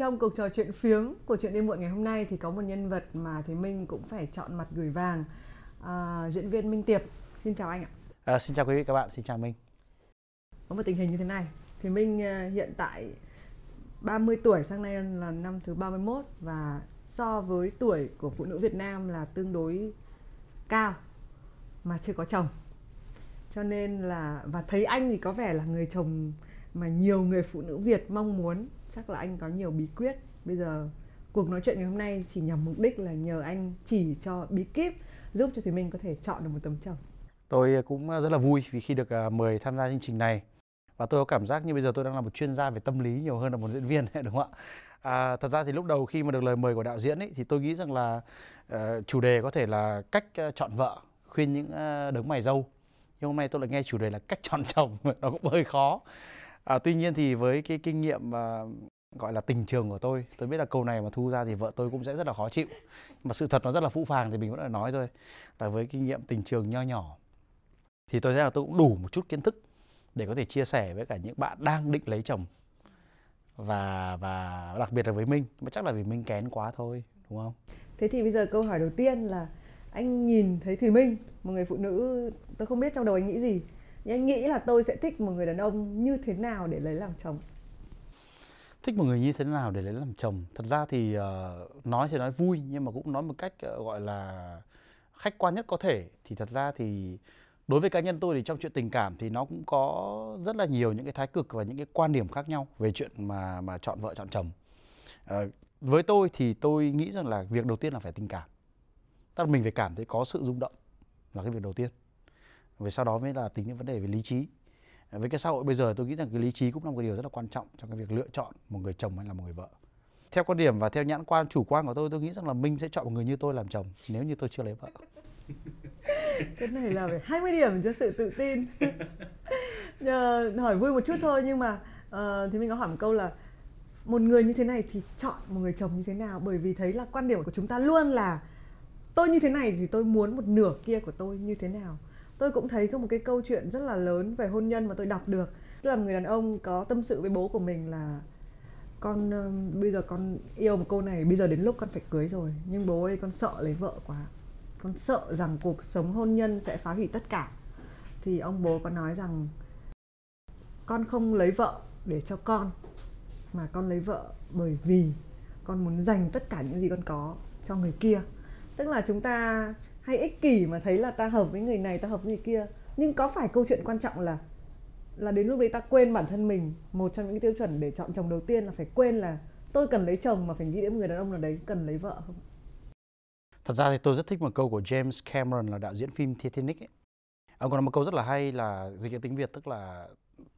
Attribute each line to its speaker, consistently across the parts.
Speaker 1: trong cuộc trò chuyện phiếm của chuyện đêm muộn ngày hôm nay thì có một nhân vật mà thế minh cũng phải chọn mặt gửi vàng à, diễn viên minh tiệp xin chào anh ạ
Speaker 2: à, xin chào quý vị các bạn xin chào minh
Speaker 1: có một tình hình như thế này thì minh à, hiện tại 30 tuổi sang nay là năm thứ 31 và so với tuổi của phụ nữ Việt Nam là tương đối cao mà chưa có chồng cho nên là và thấy anh thì có vẻ là người chồng mà nhiều người phụ nữ Việt mong muốn chắc là anh có nhiều bí quyết bây giờ cuộc nói chuyện ngày hôm nay chỉ nhằm mục đích là nhờ anh chỉ cho bí kíp giúp cho thì minh có thể chọn được một tấm chồng
Speaker 2: tôi cũng rất là vui vì khi được à, mời tham gia chương trình này và tôi có cảm giác như bây giờ tôi đang là một chuyên gia về tâm lý nhiều hơn là một diễn viên đúng không ạ à, thật ra thì lúc đầu khi mà được lời mời của đạo diễn ấy, thì tôi nghĩ rằng là uh, chủ đề có thể là cách ờ, chọn vợ khuyên những uh, đấng mày dâu nhưng hôm nay tôi lại nghe chủ đề là cách chọn chồng nó cũng hơi khó à, tuy nhiên thì với cái kinh nghiệm à, gọi là tình trường của tôi tôi biết là câu này mà thu ra thì vợ tôi cũng sẽ rất là khó chịu mà sự thật nó rất là phũ phàng thì mình vẫn là nói thôi là với kinh nghiệm tình trường nho nhỏ thì tôi thấy là tôi cũng đủ một chút kiến thức để có thể chia sẻ với cả những bạn đang định lấy chồng và và đặc biệt là với Minh mà chắc là vì Minh kén quá thôi đúng không?
Speaker 1: Thế thì bây giờ câu hỏi đầu tiên là anh nhìn thấy Thùy Minh một người phụ nữ tôi không biết trong đầu anh nghĩ gì nhưng nghĩ là tôi sẽ thích một người đàn ông như thế nào để lấy làm chồng
Speaker 2: thích một người như thế nào để lấy làm chồng thật ra thì uh, nói thì nói vui nhưng mà cũng nói một cách uh, gọi là khách quan nhất có thể thì thật ra thì đối với cá nhân tôi thì trong chuyện tình cảm thì nó cũng có rất là nhiều những cái thái cực và những cái quan điểm khác nhau về chuyện mà mà chọn vợ chọn chồng à, với tôi thì tôi nghĩ rằng là việc đầu tiên là phải tình cảm tức là mình phải cảm thấy có sự rung động là cái việc đầu tiên về sau đó mới là tính đến vấn đề về lý trí với cái xã hội bây giờ tôi nghĩ rằng cái lý trí cũng là một cái điều rất là quan trọng trong cái việc lựa chọn một người chồng hay là một người vợ theo quan điểm và theo nhãn quan chủ quan của tôi tôi nghĩ rằng là minh sẽ chọn một người như tôi làm chồng nếu như tôi chưa lấy vợ
Speaker 1: cái này là phải 20 điểm cho sự tự tin à, hỏi vui một chút thôi nhưng mà à, thì mình có hỏi một câu là một người như thế này thì chọn một người chồng như thế nào bởi vì thấy là quan điểm của chúng ta luôn là tôi như thế này thì tôi muốn một nửa kia của tôi như thế nào tôi cũng thấy có một cái câu chuyện rất là lớn về hôn nhân mà tôi đọc được tức là người đàn ông có tâm sự với bố của mình là con ờ, bây giờ con yêu một cô này bây giờ đến lúc con phải cưới rồi nhưng bố ơi con sợ lấy vợ quá con sợ rằng cuộc sống hôn nhân sẽ phá hủy tất cả thì ông bố có nói rằng con không lấy vợ để cho con mà con lấy vợ bởi vì con muốn dành tất cả những gì con có cho người kia tức là chúng ta hay ích kỷ mà thấy là ta hợp với người này ta hợp với người kia nhưng có phải câu chuyện quan trọng là là đến lúc đấy ta quên bản thân mình một trong những tiêu chuẩn để chọn chồng đầu tiên là phải quên là tôi cần lấy chồng mà phải nghĩ đến người đàn ông nào đấy cần lấy vợ không
Speaker 2: thật ra thì tôi rất thích một câu của James Cameron là đạo diễn phim Titanic ấy. ông à, còn một câu rất là hay là dịch tiếng Việt tức là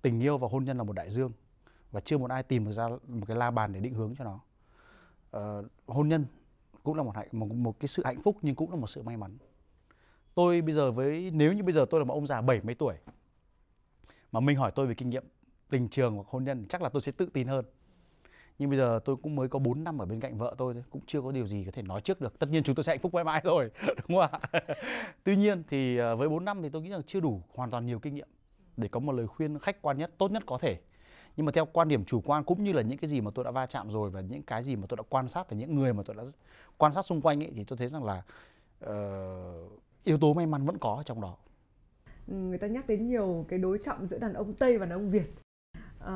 Speaker 2: tình yêu và hôn nhân là một đại dương và chưa một ai tìm được ra một cái la bàn để định hướng cho nó uh, hôn nhân cũng là một hạnh một, một cái sự hạnh phúc nhưng cũng là một sự may mắn tôi bây giờ với nếu như bây giờ tôi là một ông già bảy mấy tuổi mà mình hỏi tôi về kinh nghiệm tình trường hoặc hôn nhân chắc là tôi sẽ tự tin hơn nhưng bây giờ tôi cũng mới có 4 năm ở bên cạnh vợ tôi cũng chưa có điều gì có thể nói trước được tất nhiên chúng tôi sẽ hạnh phúc mãi mãi rồi đúng không ạ tuy nhiên thì à, với 4 năm thì tôi nghĩ rằng chưa đủ hoàn toàn nhiều kinh nghiệm để có một lời khuyên khách quan nhất tốt nhất có thể nhưng mà theo quan điểm chủ quan cũng như là những cái gì mà tôi đã va chạm rồi và những cái gì mà tôi đã quan sát và những người mà tôi đã quan sát xung quanh ấy, thì tôi thấy rằng là uh, yếu tố may mắn vẫn có trong đó
Speaker 1: ừ, người ta nhắc đến nhiều cái đối trọng giữa đàn ông tây và đàn ông việt à,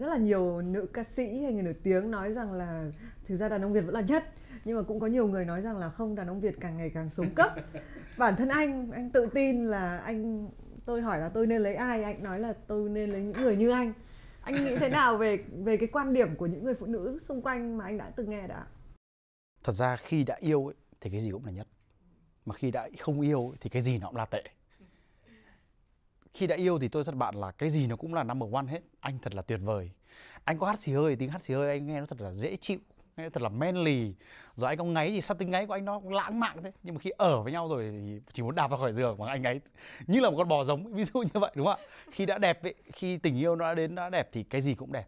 Speaker 1: rất là nhiều nữ ca sĩ hay người nổi tiếng nói rằng là thực ra đàn ông việt vẫn là nhất nhưng mà cũng có nhiều người nói rằng là không đàn ông việt càng ngày càng xuống cấp bản thân anh anh tự tin là anh tôi hỏi là tôi nên lấy ai anh nói là tôi nên lấy những người như anh anh nghĩ thế nào về về cái quan điểm của những người phụ nữ xung quanh mà anh đã từng nghe đã
Speaker 2: thật ra khi đã yêu ấy, thì cái gì cũng là nhất mà khi đã không yêu ấy, thì cái gì nó cũng là tệ khi đã yêu thì tôi thật bạn là cái gì nó cũng là number one hết anh thật là tuyệt vời anh có hát xì hơi tiếng hát xì hơi anh nghe nó thật là dễ chịu nghe nó thật là manly rồi anh có ngáy thì sao tiếng ngáy của anh nó lãng mạn thế nhưng mà khi ở với nhau rồi thì chỉ muốn đạp ra khỏi giường mà anh ấy như là một con bò giống ví dụ như vậy đúng không ạ khi đã đẹp ấy, khi tình yêu nó đã đến đã đẹp thì cái gì cũng đẹp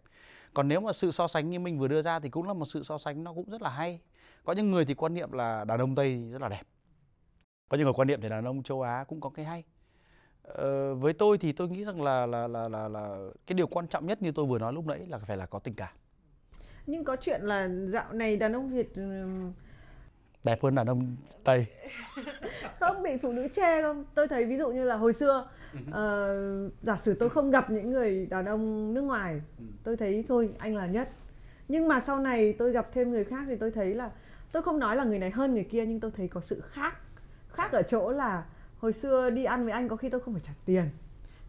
Speaker 2: còn nếu mà sự so sánh như mình vừa đưa ra thì cũng là một sự so sánh nó cũng rất là hay có những người thì quan niệm là đàn ông tây rất là đẹp có những người quan niệm thì đàn ông châu á cũng có cái hay ờ, với tôi thì tôi nghĩ rằng là là là là là cái điều quan trọng nhất như tôi vừa nói lúc nãy là phải là có tình cảm
Speaker 1: nhưng có chuyện là dạo này đàn ông việt ừ,
Speaker 2: đẹp hơn đàn ông tây
Speaker 1: không bị phụ nữ che không tôi thấy ví dụ như là hồi xưa uh, giả sử tôi ừ. không gặp những người đàn ông nước ngoài ừ. tôi thấy thôi anh là nhất nhưng mà sau này tôi gặp thêm người khác thì tôi thấy là tôi không nói là người này hơn người kia nhưng tôi thấy có sự khác khác ở chỗ là hồi xưa đi ăn với anh có khi tôi không phải trả tiền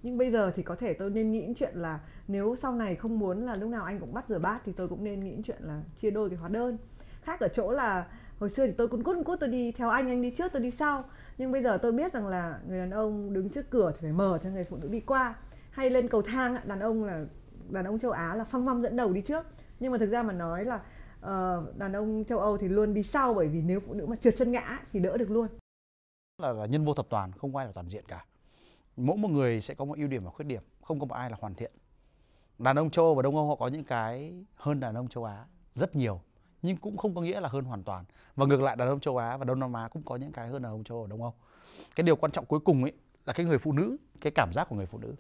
Speaker 1: nhưng bây giờ thì có thể tôi nên nghĩ chuyện là nếu sau này không muốn là lúc nào anh cũng bắt rửa bát thì tôi cũng nên nghĩ chuyện là chia đôi cái hóa đơn khác ở chỗ là hồi xưa thì tôi cũng cút cút tôi đi theo anh anh đi trước tôi đi sau nhưng bây giờ tôi biết rằng là người đàn ông đứng trước cửa thì phải mở cho người phụ nữ đi qua hay lên cầu thang đàn ông là đàn ông châu á là phong phăng dẫn đầu đi trước nhưng mà thực ra mà nói là uh, đàn ông châu âu thì luôn đi sau bởi vì nếu phụ nữ mà trượt chân ngã thì đỡ được luôn
Speaker 2: là, là nhân vô thập toàn không ai là toàn diện cả mỗi một người sẽ có một ưu điểm và khuyết điểm không có một ai là hoàn thiện đàn ông châu âu và đông âu họ có những cái hơn đàn ông châu á rất nhiều nhưng cũng không có nghĩa là hơn hoàn toàn và ngược lại đàn ông châu á và đông nam á cũng có những cái hơn đàn ông châu ở đông âu cái điều quan trọng cuối cùng ấy là cái người phụ nữ cái cảm giác của người phụ nữ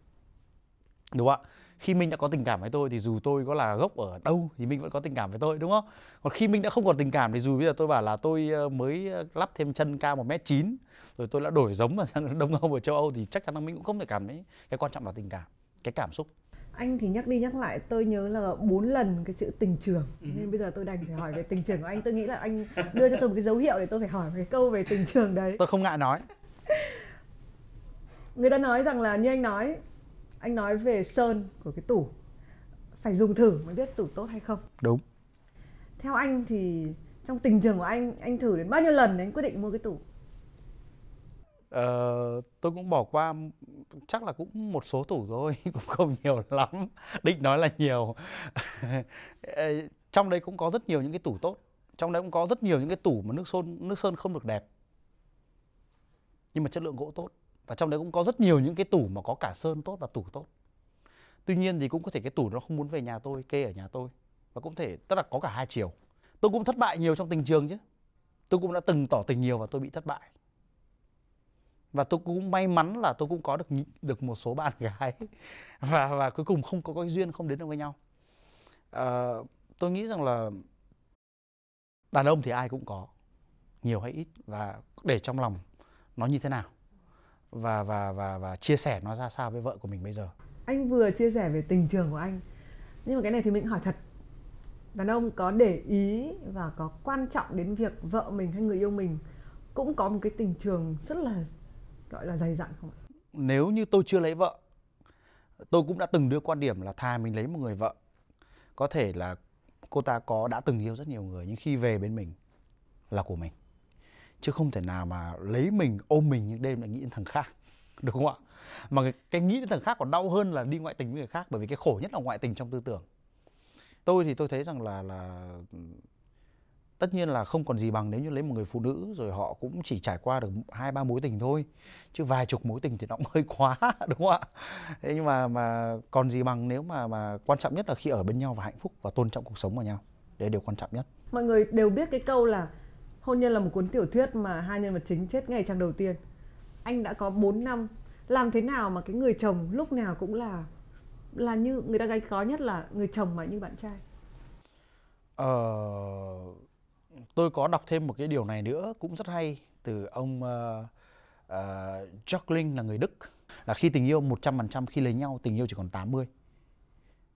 Speaker 2: đúng không ạ khi mình đã có tình cảm với tôi thì dù tôi có là gốc ở đâu thì mình vẫn có tình cảm với tôi đúng không còn khi mình đã không còn tình cảm thì dù bây giờ tôi bảo là tôi ờ, mới ờ, lắp thêm chân cao một m chín rồi tôi đã đổi giống ở đông âu và châu âu thì chắc chắn là mình cũng không thể cảm thấy cái quan trọng là tình cảm cái cảm xúc
Speaker 1: anh thì nhắc đi nhắc lại tôi nhớ là bốn lần cái chữ tình trường ừ. nên bây giờ tôi đành phải hỏi về tình trường của anh tôi nghĩ là anh đưa cho tôi một cái dấu hiệu để tôi phải hỏi một cái câu về tình trường đấy tôi không ngại nói người ta nói rằng là như anh nói anh nói về sơn của cái tủ phải dùng thử mới biết tủ tốt hay không đúng theo anh thì trong tình trường của anh anh thử đến bao nhiêu lần để anh quyết định mua cái tủ
Speaker 2: Ờ, tôi cũng bỏ qua chắc là cũng một số tủ thôi, cũng không nhiều lắm. Định nói là nhiều. Ờ, trong đấy cũng có rất nhiều những cái tủ tốt. Trong đấy cũng có rất nhiều những cái tủ mà nước sơn nước sơn không được đẹp. Nhưng mà chất lượng gỗ tốt và trong đấy cũng có rất nhiều những cái tủ mà có cả sơn tốt và tủ tốt. Tuy nhiên thì cũng có thể cái tủ nó không muốn về nhà tôi, kê ở nhà tôi và cũng thể tức là có cả hai chiều. Tôi cũng thất bại nhiều trong tình trường chứ. Tôi cũng đã từng tỏ tình nhiều và tôi bị thất bại và tôi cũng may mắn là tôi cũng có được được một số bạn gái và và cuối cùng không có cái duyên không đến được với nhau à, tôi nghĩ rằng là đàn ông thì ai cũng có nhiều hay ít và để trong lòng nó như thế nào và và và và chia sẻ nó ra sao với vợ của mình bây giờ anh
Speaker 1: vừa chia sẻ về tình trường của anh nhưng mà cái này thì mình hỏi thật đàn ông có để ý và có quan trọng đến việc vợ mình hay người yêu mình cũng có một cái tình trường rất là gọi là dày dặn không ạ
Speaker 2: nếu như tôi chưa lấy vợ tôi cũng đã từng đưa quan điểm là thà mình lấy một người vợ có thể là cô ta có đã từng yêu rất nhiều người nhưng khi về bên mình là của mình chứ không thể nào mà lấy mình ôm mình những đêm lại nghĩ đến thằng khác đúng không ạ mà cái, cái nghĩ đến thằng khác còn đau hơn là đi ngoại tình với người khác bởi vì cái khổ nhất là ngoại tình trong tư tưởng tôi thì tôi thấy rằng là là tất nhiên là không còn gì bằng nếu như lấy một người phụ nữ rồi họ cũng chỉ trải qua được hai ba mối tình thôi chứ vài chục mối tình thì nó cũng hơi quá đúng không ạ thế nhưng mà mà còn gì bằng nếu mà mà quan trọng nhất là khi ở bên nhau và hạnh phúc và tôn trọng cuộc sống của nhau đấy là điều quan trọng nhất
Speaker 1: mọi người đều biết cái câu là hôn nhân là một cuốn tiểu thuyết mà hai nhân vật chính chết ngay trang đầu tiên anh đã có 4 năm làm thế nào mà cái người chồng lúc nào cũng là là như người ta gái khó nhất là người chồng mà như bạn trai
Speaker 2: ờ tôi có đọc thêm một cái điều này nữa cũng rất hay từ ông uh, ờ, uh, ờ, Jocelyn là người Đức là khi tình yêu 100% khi lấy nhau tình yêu chỉ còn 80.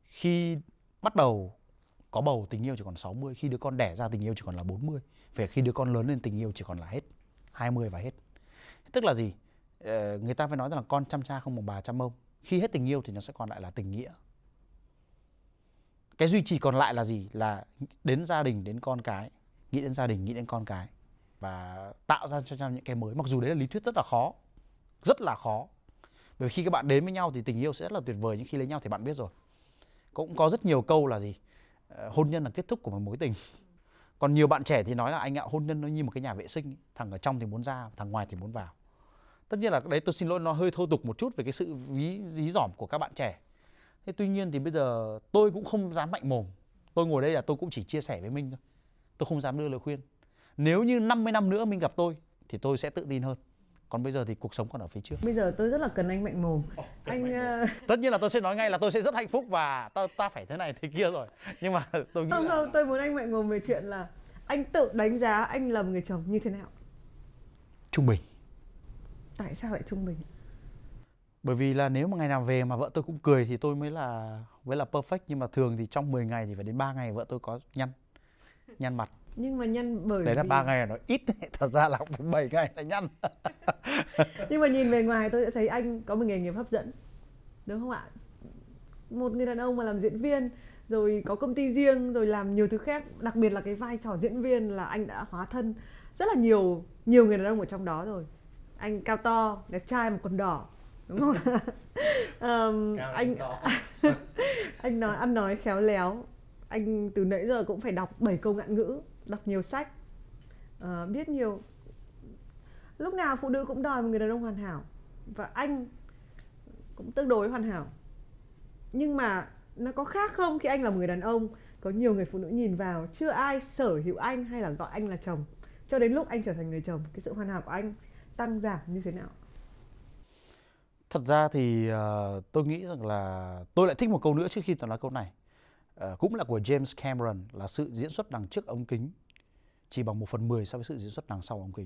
Speaker 2: Khi bắt đầu có bầu tình yêu chỉ còn 60, khi đứa con đẻ ra tình yêu chỉ còn là 40, về khi đứa con lớn lên tình yêu chỉ còn là hết 20 và hết. Tức là gì? Ờ, người ta phải nói rằng là con chăm cha không bằng bà chăm ông. Khi hết tình yêu thì nó sẽ còn lại là tình nghĩa. Cái duy trì còn lại là gì? Là đến gia đình, đến con cái nghĩ đến gia đình nghĩ đến con cái và tạo ra cho nhau những cái mới mặc dù đấy là lý thuyết rất là khó rất là khó bởi khi các bạn đến với nhau thì tình yêu sẽ rất là tuyệt vời nhưng khi lấy nhau thì bạn biết rồi cũng có rất nhiều câu là gì ờ, hôn nhân là kết thúc của một mối tình còn nhiều bạn trẻ thì nói là anh ạ hôn nhân nó như một cái nhà vệ sinh thằng ở trong thì muốn ra thằng ngoài thì muốn vào tất nhiên là đấy tôi xin lỗi nó hơi thô tục một chút về cái sự ví dí dỏm của các bạn trẻ thế tuy nhiên thì bây giờ tôi cũng không dám mạnh mồm tôi ngồi đây là tôi cũng chỉ chia sẻ với minh thôi tôi không dám đưa lời khuyên nếu như 50 năm nữa mình gặp tôi thì tôi sẽ tự tin hơn còn bây giờ thì cuộc sống còn ở phía trước bây giờ tôi rất là cần anh mạnh mồm oh, anh mạnh mồm. Ờ, tất nhiên là tôi sẽ nói ngay là tôi sẽ rất hạnh phúc và ta ta phải thế này thế kia rồi nhưng mà tôi nghĩ không là... không tôi muốn anh mạnh mồm
Speaker 1: về chuyện là anh tự đánh giá anh là một người chồng như thế nào trung bình tại sao lại trung bình
Speaker 2: bởi vì là nếu mà ngày nào về mà vợ tôi cũng cười thì tôi mới là mới là perfect nhưng mà thường thì trong 10 ngày thì phải đến 3 ngày vợ tôi có nhăn nhăn mặt
Speaker 1: nhưng mà nhăn bởi đấy là ba vì... ngày
Speaker 2: nó ít thật ra là phải bảy ngày là nhăn
Speaker 1: nhưng mà nhìn về ngoài tôi đã thấy anh có một nghề nghiệp hấp dẫn đúng không ạ một người đàn ông mà làm diễn viên rồi có công ty riêng rồi làm nhiều thứ khác đặc biệt là cái vai trò diễn viên là anh đã hóa thân rất là nhiều nhiều người đàn ông ở trong đó rồi anh cao to đẹp trai một quần đỏ đúng không um, anh anh nói ăn nói khéo léo anh từ nãy giờ cũng phải đọc bảy câu ngạn ngữ đọc nhiều sách uh, biết nhiều lúc nào phụ nữ cũng đòi một người đàn ông hoàn hảo và anh cũng tương đối hoàn hảo nhưng mà nó có khác không khi anh là một người đàn ông có nhiều người phụ nữ nhìn vào chưa ai sở hữu anh hay là gọi anh là chồng cho đến lúc anh trở thành người chồng cái sự hoàn hảo của anh tăng giảm như thế nào
Speaker 2: thật ra thì uh, tôi nghĩ rằng là tôi lại thích một câu nữa trước khi tôi nói câu này Ờ, cũng là của James Cameron là sự diễn xuất đằng trước ống kính chỉ bằng 1 phần 10 so với sự diễn xuất đằng sau ống kính.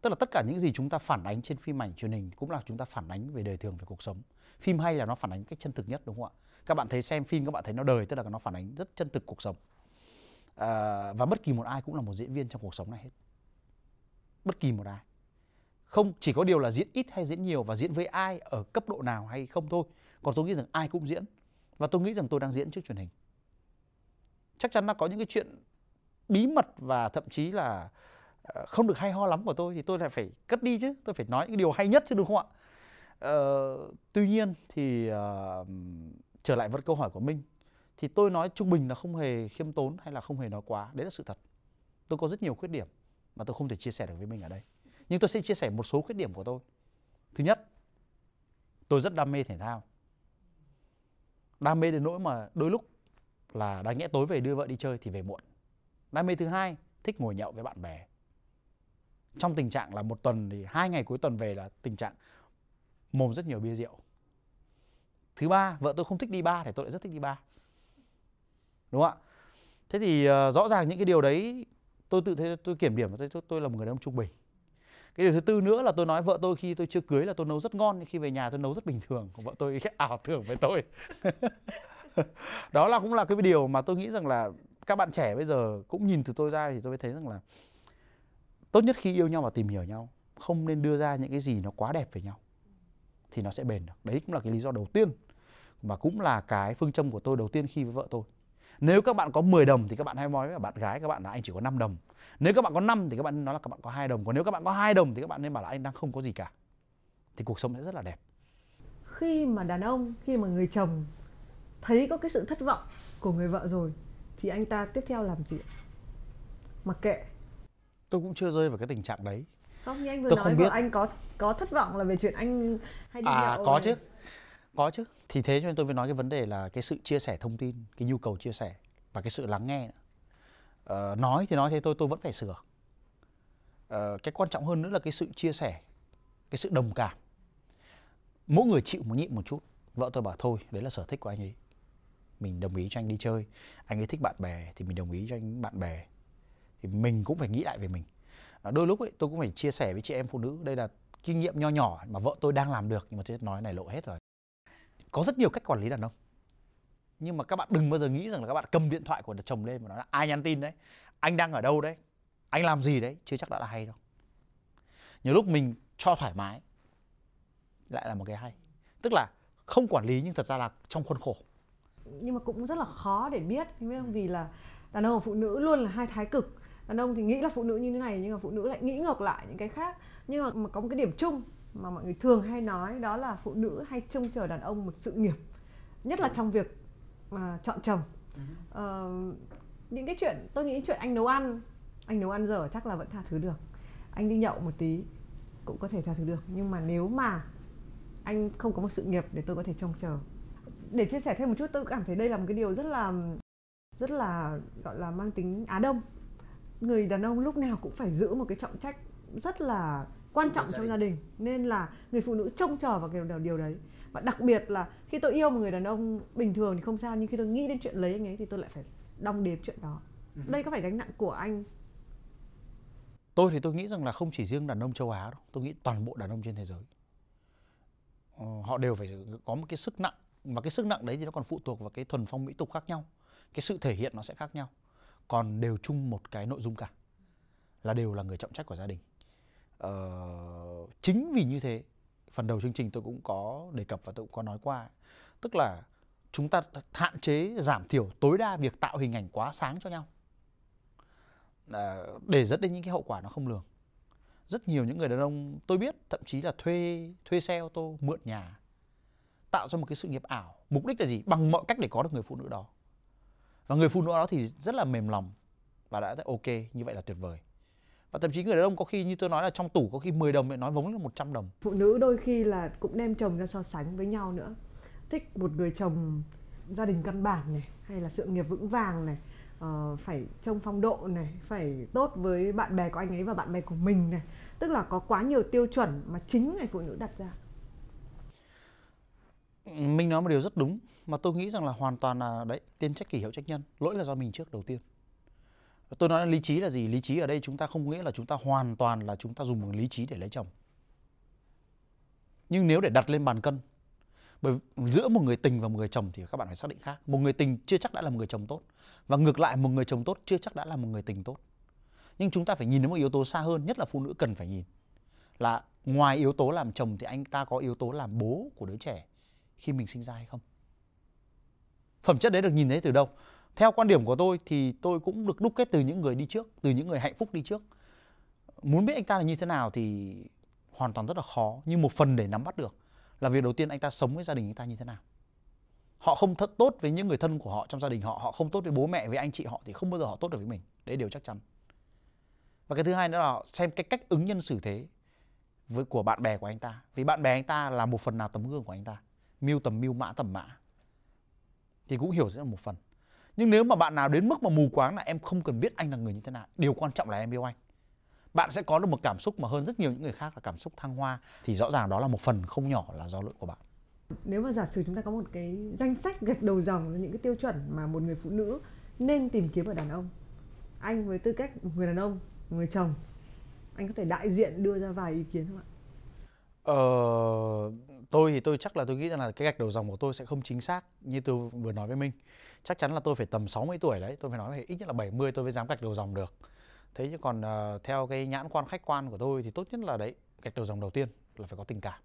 Speaker 2: Tức là tất cả những gì chúng ta phản ánh trên phim ảnh truyền hình cũng là chúng ta phản ánh về đời thường, về cuộc sống. Phim hay là nó phản ánh cách chân thực nhất đúng không ạ? Các bạn thấy xem phim các bạn thấy nó đời tức là nó phản ánh rất chân thực cuộc sống. À, và bất kỳ một ai cũng là một diễn viên trong cuộc sống này hết. Bất kỳ một ai. Không chỉ có điều là diễn ít hay diễn nhiều và diễn với ai ở cấp độ nào hay không thôi. Còn tôi nghĩ rằng ai cũng diễn và tôi nghĩ rằng tôi đang diễn trước truyền hình chắc chắn là có những cái chuyện bí mật và thậm chí là ờ, không được hay ho lắm của tôi thì tôi lại phải cất đi chứ tôi phải nói những điều hay nhất chứ đúng không ạ ờ, tuy nhiên thì uh, trở lại vấn câu hỏi của minh thì tôi nói trung bình là không hề khiêm tốn hay là không hề nói quá đấy là sự thật tôi có rất nhiều khuyết điểm mà tôi không thể chia sẻ được với mình ở đây nhưng tôi sẽ chia sẻ một số khuyết điểm của tôi thứ nhất tôi rất đam mê thể thao đam mê đến nỗi mà đôi lúc là đáng nhẽ tối về đưa vợ đi chơi thì về muộn đam mê thứ hai thích ngồi nhậu với bạn bè trong tình trạng là một tuần thì hai ngày cuối tuần về là tình trạng mồm rất nhiều bia rượu thứ ba vợ tôi không thích đi ba thì tôi lại rất thích đi ba đúng không ạ thế thì uh, rõ ràng những cái điều đấy tôi tự thấy tôi kiểm điểm tôi tôi, tôi là một người đàn ông trung bình cái điều thứ tư nữa là tôi nói vợ tôi khi tôi chưa cưới là tôi nấu rất ngon nhưng khi về nhà tôi nấu rất bình thường còn vợ tôi ảo tưởng với tôi đó là cũng là cái điều mà tôi nghĩ rằng là các bạn trẻ bây giờ cũng nhìn từ tôi ra thì tôi mới thấy rằng là tốt nhất khi yêu nhau và tìm hiểu nhau không nên đưa ra những cái gì nó quá đẹp về nhau thì nó sẽ bền được đấy cũng là cái lý do đầu tiên mà cũng là cái phương châm của tôi đầu tiên khi với vợ tôi nếu các bạn có 10 đồng thì các bạn hãy nói với bạn gái các bạn là anh chỉ có 5 đồng. Nếu các bạn có 5 thì các bạn nói là các bạn có hai đồng. Còn nếu các bạn có hai đồng thì các bạn nên bảo là anh đang không có gì cả. Thì cuộc sống sẽ rất là đẹp.
Speaker 1: Khi mà đàn ông, khi mà người chồng thấy có cái sự thất vọng của người vợ rồi thì anh ta tiếp theo làm gì? Mặc kệ.
Speaker 2: Tôi cũng chưa rơi vào cái tình trạng đấy
Speaker 1: không như anh vừa tôi nói không biết anh có có thất vọng là về chuyện anh hay đi à, nhậu có này. chứ
Speaker 2: có chứ thì thế cho nên tôi mới nói cái vấn đề là cái sự chia sẻ thông tin cái nhu cầu chia sẻ và cái sự lắng nghe nữa. Ờ, nói thì nói thế tôi tôi vẫn phải sửa ờ, cái quan trọng hơn nữa là cái sự chia sẻ cái sự đồng cảm mỗi người chịu một nhịn một chút vợ tôi bảo thôi đấy là sở thích của anh ấy mình đồng ý cho anh đi chơi anh ấy thích bạn bè thì mình đồng ý cho anh bạn bè thì mình cũng phải nghĩ lại về mình à, đôi lúc ấy tôi cũng phải chia sẻ với chị em phụ nữ đây là kinh nghiệm nho nhỏ mà vợ tôi đang làm được nhưng mà tôi nói này lộ hết rồi có rất nhiều cách quản lý đàn ông nhưng mà các bạn đừng bao giờ nghĩ rằng là các bạn cầm điện thoại của chồng lên mà nói là ai nhắn tin đấy anh đang ở đâu đấy anh làm gì đấy chưa chắc đã là hay đâu nhiều lúc mình cho thoải mái lại là một cái hay tức là không quản lý nhưng thật ra là trong khuôn khổ
Speaker 1: nhưng mà cũng rất là khó để biết không? vì là đàn ông và phụ nữ luôn là hai thái cực đàn ông thì nghĩ là phụ nữ như thế này nhưng mà phụ nữ lại nghĩ ngược lại những cái khác nhưng mà, mà có một cái điểm chung mà mọi người thường hay nói đó là phụ nữ hay trông chờ đàn ông một sự nghiệp nhất là trong việc mà chọn chồng ừ. ờ, những cái chuyện tôi nghĩ chuyện anh nấu ăn anh nấu ăn dở chắc là vẫn tha thứ được anh đi nhậu một tí cũng có thể tha thứ được nhưng mà nếu mà anh không có một sự nghiệp để tôi có thể trông chờ để chia sẻ thêm một chút tôi cảm thấy đây là một cái điều rất là rất là gọi là mang tính á đông người đàn ông lúc nào cũng phải giữ một cái trọng trách rất là quan trọng trong gia đình nên là người phụ nữ trông chờ vào cái điều đấy và đặc biệt là khi tôi yêu một người đàn ông bình thường thì không sao nhưng khi tôi nghĩ đến chuyện lấy anh ấy thì tôi lại phải đong đếm chuyện đó ừ. đây có phải gánh nặng của anh
Speaker 2: tôi thì tôi nghĩ rằng là không chỉ riêng đàn ông châu á đâu tôi nghĩ toàn bộ đàn ông trên thế giới ờ, họ đều phải có một cái sức nặng và cái sức nặng đấy thì nó còn phụ thuộc vào cái thuần phong mỹ tục khác nhau cái sự thể hiện nó sẽ khác nhau còn đều chung một cái nội dung cả là đều là người trọng trách của gia đình Ờ, chính vì như thế phần đầu chương trình tôi cũng có đề cập và tôi cũng có nói qua tức là chúng ta hạn chế giảm thiểu tối đa việc tạo hình ảnh quá sáng cho nhau à, để dẫn đến những cái hậu quả nó không lường rất nhiều những người đàn ông tôi biết thậm chí là thuê thuê xe ô tô mượn nhà tạo ra một cái sự nghiệp ảo mục đích là gì bằng mọi cách để có được người phụ nữ đó và người phụ nữ đó thì rất là mềm lòng và đã thấy ok như vậy là tuyệt vời và thậm chí người đàn ông có khi như tôi nói là trong tủ có khi 10 đồng lại nói vống là 100 đồng
Speaker 1: phụ nữ đôi khi là cũng đem chồng ra so sánh với nhau nữa thích một người chồng gia đình căn bản này hay là sự nghiệp vững vàng này uh, phải trông phong độ này phải tốt với bạn bè của anh ấy và bạn bè của mình này tức là có quá nhiều tiêu chuẩn mà chính người phụ nữ đặt ra
Speaker 2: mình nói một điều rất đúng mà tôi nghĩ rằng là hoàn toàn là đấy tiên trách kỷ hiệu trách nhân lỗi là do mình trước đầu tiên tôi nói lý trí là gì lý trí ở đây chúng ta không nghĩa là chúng ta hoàn toàn là chúng ta dùng bằng lý trí để lấy chồng nhưng nếu để đặt lên bàn cân bởi giữa một người tình và một người chồng thì các bạn phải xác định khác một người tình chưa chắc đã là một người chồng tốt và ngược lại một người chồng tốt chưa chắc đã là một người tình tốt nhưng chúng ta phải nhìn đến một yếu tố xa hơn nhất là phụ nữ cần phải nhìn là ngoài yếu tố làm chồng thì anh ta có yếu tố làm bố của đứa trẻ khi mình sinh ra hay không phẩm chất đấy được nhìn thấy từ đâu theo quan điểm của tôi thì tôi cũng được đúc kết từ những người đi trước từ những người hạnh phúc đi trước muốn biết anh ta là như thế nào thì hoàn toàn rất là khó nhưng một phần để nắm bắt được là việc đầu tiên anh ta sống với gia đình anh ta như thế nào họ không thật tốt với những người thân của họ trong gia đình họ họ không tốt với bố mẹ với anh chị họ thì không bao giờ họ tốt được với mình đấy điều chắc chắn và cái thứ hai nữa là xem cái cách ứng nhân xử thế với của bạn bè của anh ta vì bạn bè anh ta là một phần nào tấm gương của anh ta mưu tầm mưu mã tầm mã thì cũng hiểu rất là một phần nhưng nếu mà bạn nào đến mức mà mù quáng là em không cần biết anh là người như thế nào điều quan trọng là em yêu anh bạn sẽ có được một cảm xúc mà hơn rất nhiều những người khác là cảm xúc thăng hoa thì rõ ràng đó là một phần không nhỏ là do lỗi của bạn
Speaker 1: nếu mà giả sử chúng ta có một cái danh sách gạch đầu dòng những cái tiêu chuẩn mà một người phụ nữ nên tìm kiếm ở đàn ông anh với tư cách người đàn ông người chồng anh có thể đại diện đưa ra vài
Speaker 2: ý kiến không ạ ờ tôi thì tôi chắc là tôi nghĩ rằng là cái gạch đầu dòng của tôi sẽ không chính xác như tôi vừa nói với Minh. Chắc chắn là tôi phải tầm 60 tuổi đấy, tôi phải nói là ít nhất là 70 tôi mới dám gạch đầu dòng được. Thế chứ còn uh, theo cái nhãn quan khách quan của tôi thì tốt nhất là đấy, gạch đầu dòng đầu tiên là phải có tình cảm.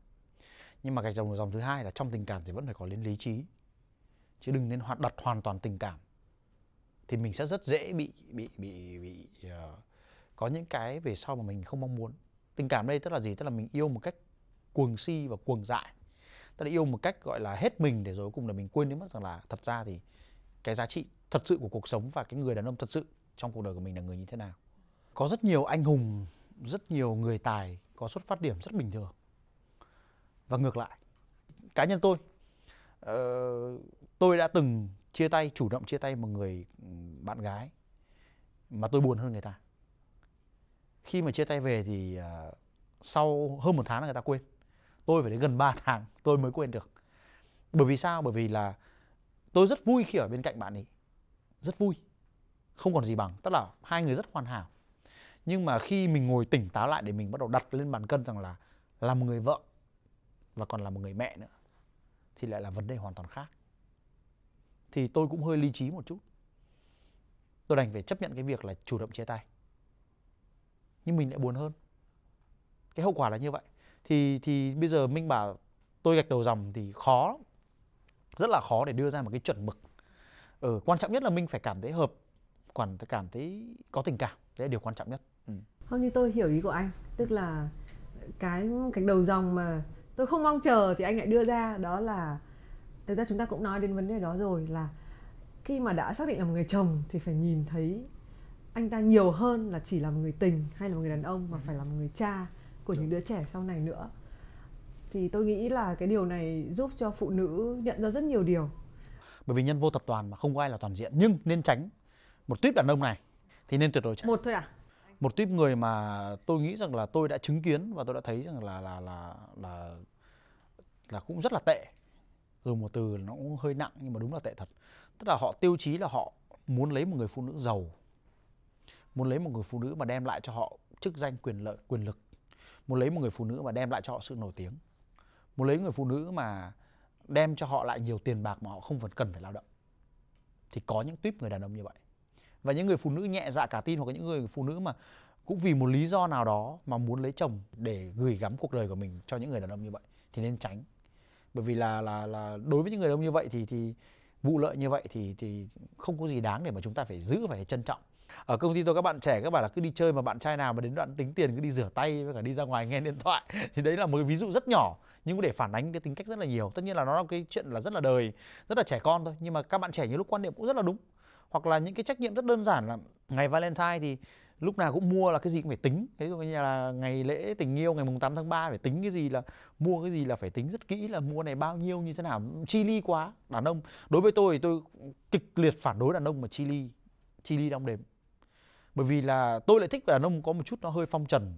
Speaker 2: Nhưng mà gạch đầu dòng thứ hai là trong tình cảm thì vẫn phải có đến lý trí. Chứ đừng nên hoạt đặt hoàn toàn tình cảm. Thì mình sẽ rất dễ bị bị bị bị uh, có những cái về sau mà mình không mong muốn. Tình cảm đây tức là gì? Tức là mình yêu một cách cuồng si và cuồng dại ta đã yêu một cách gọi là hết mình để rồi cùng là mình quên đến mất rằng là thật ra thì cái giá trị thật sự của cuộc sống và cái người đàn ông thật sự trong cuộc đời của mình là người như thế nào có rất nhiều anh hùng rất nhiều người tài có xuất phát điểm rất bình thường và ngược lại cá nhân tôi ờ, tôi đã từng chia tay chủ động chia tay một người bạn gái mà tôi buồn hơn người ta khi mà chia tay về thì ờ, sau hơn một tháng là người ta quên tôi phải đến gần 3 tháng tôi mới quên được bởi vì sao bởi vì là tôi rất vui khi ở bên cạnh bạn ấy rất vui không còn gì bằng tức là hai người rất hoàn hảo nhưng mà khi mình ngồi tỉnh táo lại để mình bắt đầu đặt lên bàn cân rằng là là một người vợ và còn là một người mẹ nữa thì lại là vấn đề hoàn toàn khác thì tôi cũng hơi lý trí một chút tôi đành phải chấp nhận cái việc là chủ động chia tay nhưng mình lại buồn hơn cái hậu quả là như vậy thì thì bây giờ minh bảo tôi gạch đầu dòng thì khó rất là khó để đưa ra một cái chuẩn mực ở ừ, quan trọng nhất là minh phải cảm thấy hợp còn cảm thấy có tình cảm đấy là điều quan trọng nhất ừ.
Speaker 1: không như tôi hiểu ý của anh tức là cái gạch đầu dòng mà tôi không mong chờ thì anh lại đưa ra đó là thực ra chúng ta cũng nói đến vấn đề đó rồi là khi mà đã xác định là một người chồng thì phải nhìn thấy anh ta nhiều hơn là chỉ là một người tình hay là một người đàn ông mà ừ. phải là một người cha của những đứa trẻ sau này nữa thì tôi nghĩ là cái điều này giúp cho phụ nữ nhận ra
Speaker 2: rất nhiều điều bởi vì nhân vô tập toàn mà không có ai là toàn diện nhưng nên tránh một tuyếp đàn ông này thì nên tuyệt đối tránh một thôi à một tuyếp người mà tôi nghĩ rằng là tôi đã chứng kiến và tôi đã thấy rằng là là là là là cũng rất là tệ dùng ừ, một từ nó cũng hơi nặng nhưng mà đúng là tệ thật tức là họ tiêu chí là họ muốn lấy một người phụ nữ giàu muốn lấy một người phụ nữ mà đem lại cho họ chức danh quyền lợi quyền lực muốn lấy một người phụ nữ mà đem lại cho họ sự nổi tiếng muốn lấy người phụ nữ mà đem cho họ lại nhiều tiền bạc mà họ không cần phải lao động thì có những tuyếp người đàn ông như vậy và những người phụ nữ nhẹ dạ cả tin hoặc những người phụ nữ mà cũng vì một lý do nào đó mà muốn lấy chồng để gửi gắm cuộc đời của mình cho những người đàn ông như vậy thì nên tránh bởi vì là là là đối với những người đàn ông như vậy thì thì vụ lợi như vậy thì thì không có gì đáng để mà chúng ta phải giữ phải trân trọng ở công ty tôi các bạn trẻ các bạn là cứ đi chơi mà bạn trai nào mà đến đoạn tính tiền cứ đi rửa tay với cả đi ra ngoài nghe điện thoại thì đấy là một ví dụ rất nhỏ nhưng có để phản ánh cái tính cách rất là nhiều tất nhiên là nó là cái chuyện là rất là đời rất là trẻ con thôi nhưng mà các bạn trẻ nhiều lúc quan niệm cũng rất là đúng hoặc là những cái trách nhiệm rất đơn giản là ngày Valentine thì lúc nào cũng mua là cái gì cũng phải tính thế dụ như là ngày lễ tình yêu ngày mùng 8 tháng 3 phải tính cái gì là mua cái gì là phải tính rất kỹ là mua này bao nhiêu như thế nào chi ly quá đàn ông đối với tôi thì tôi kịch liệt phản đối đàn ông mà chi ly chi ly đong đếm bởi vì là tôi lại thích đàn ông có một chút nó hơi phong trần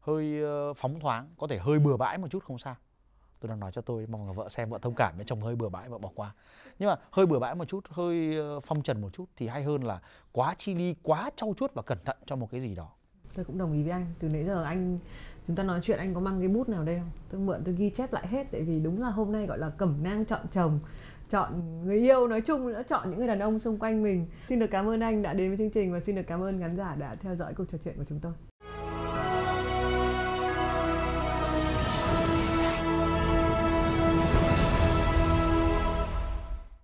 Speaker 2: hơi ờ, phóng thoáng có thể hơi bừa bãi một chút không sao tôi đang nói cho tôi mong là vợ xem vợ thông cảm với chồng hơi bừa bãi vợ bỏ qua nhưng mà hơi bừa bãi một chút hơi ờ, phong trần một chút thì hay hơn là quá chi ly quá trau chuốt và cẩn thận cho một cái gì đó
Speaker 1: tôi cũng đồng ý với anh từ nãy giờ anh chúng ta nói chuyện anh có mang cái bút nào đây không tôi mượn tôi ghi chép lại hết tại vì đúng là hôm nay gọi là cẩm nang chọn chồng chọn người yêu nói chung nữa chọn những người đàn ông xung quanh mình xin được cảm ơn anh đã đến với chương trình và xin được cảm ơn khán giả đã theo dõi cuộc trò chuyện của chúng tôi